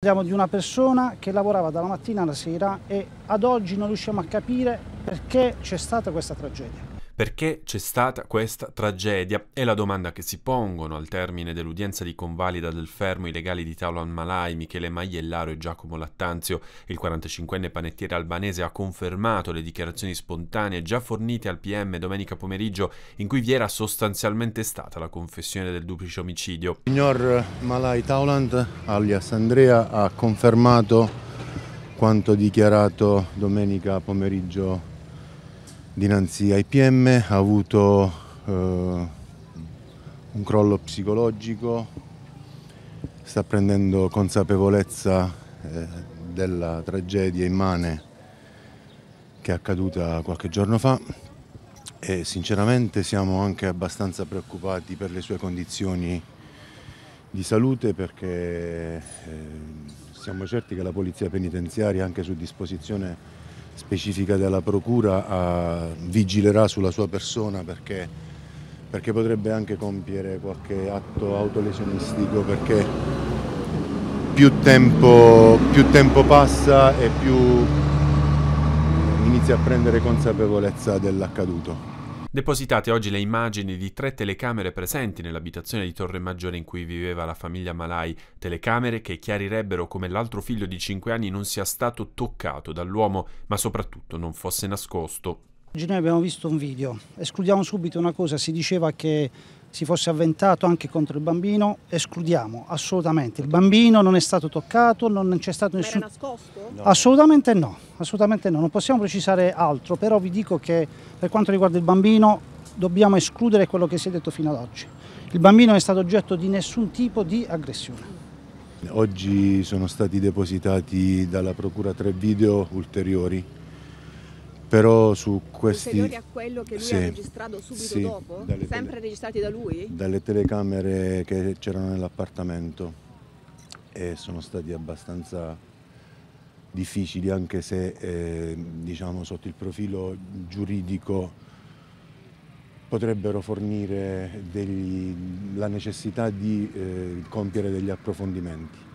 Parliamo di una persona che lavorava dalla mattina alla sera e ad oggi non riusciamo a capire perché c'è stata questa tragedia. Perché c'è stata questa tragedia? È la domanda che si pongono al termine dell'udienza di convalida del fermo i legali di Taulo Malai, Michele Maiellaro e Giacomo Lattanzio. Il 45enne panettiere albanese ha confermato le dichiarazioni spontanee già fornite al PM domenica pomeriggio in cui vi era sostanzialmente stata la confessione del duplice omicidio. signor Malai Tauland, alias Andrea, ha confermato quanto dichiarato domenica pomeriggio dinanzi ai PM, ha avuto eh, un crollo psicologico, sta prendendo consapevolezza eh, della tragedia immane che è accaduta qualche giorno fa e sinceramente siamo anche abbastanza preoccupati per le sue condizioni di salute perché eh, siamo certi che la polizia penitenziaria anche su disposizione specifica della Procura eh, vigilerà sulla sua persona perché, perché potrebbe anche compiere qualche atto autolesionistico perché più tempo, più tempo passa e più inizia a prendere consapevolezza dell'accaduto. Depositate oggi le immagini di tre telecamere presenti nell'abitazione di Torre Maggiore in cui viveva la famiglia Malai, telecamere che chiarirebbero come l'altro figlio di 5 anni non sia stato toccato dall'uomo, ma soprattutto non fosse nascosto. Oggi noi abbiamo visto un video, escludiamo subito una cosa, si diceva che si fosse avventato anche contro il bambino, escludiamo assolutamente. Il bambino non è stato toccato, non c'è stato nessun... Era nascosto? Assolutamente no, assolutamente no, non possiamo precisare altro, però vi dico che per quanto riguarda il bambino dobbiamo escludere quello che si è detto fino ad oggi. Il bambino è stato oggetto di nessun tipo di aggressione. Oggi sono stati depositati dalla Procura tre video ulteriori però su questi... Superiori a quello che lui sì, ha registrato subito sì, dopo? Sempre tele... registrati da lui? Dalle telecamere che c'erano nell'appartamento e sono stati abbastanza difficili anche se eh, diciamo sotto il profilo giuridico potrebbero fornire degli, la necessità di eh, compiere degli approfondimenti.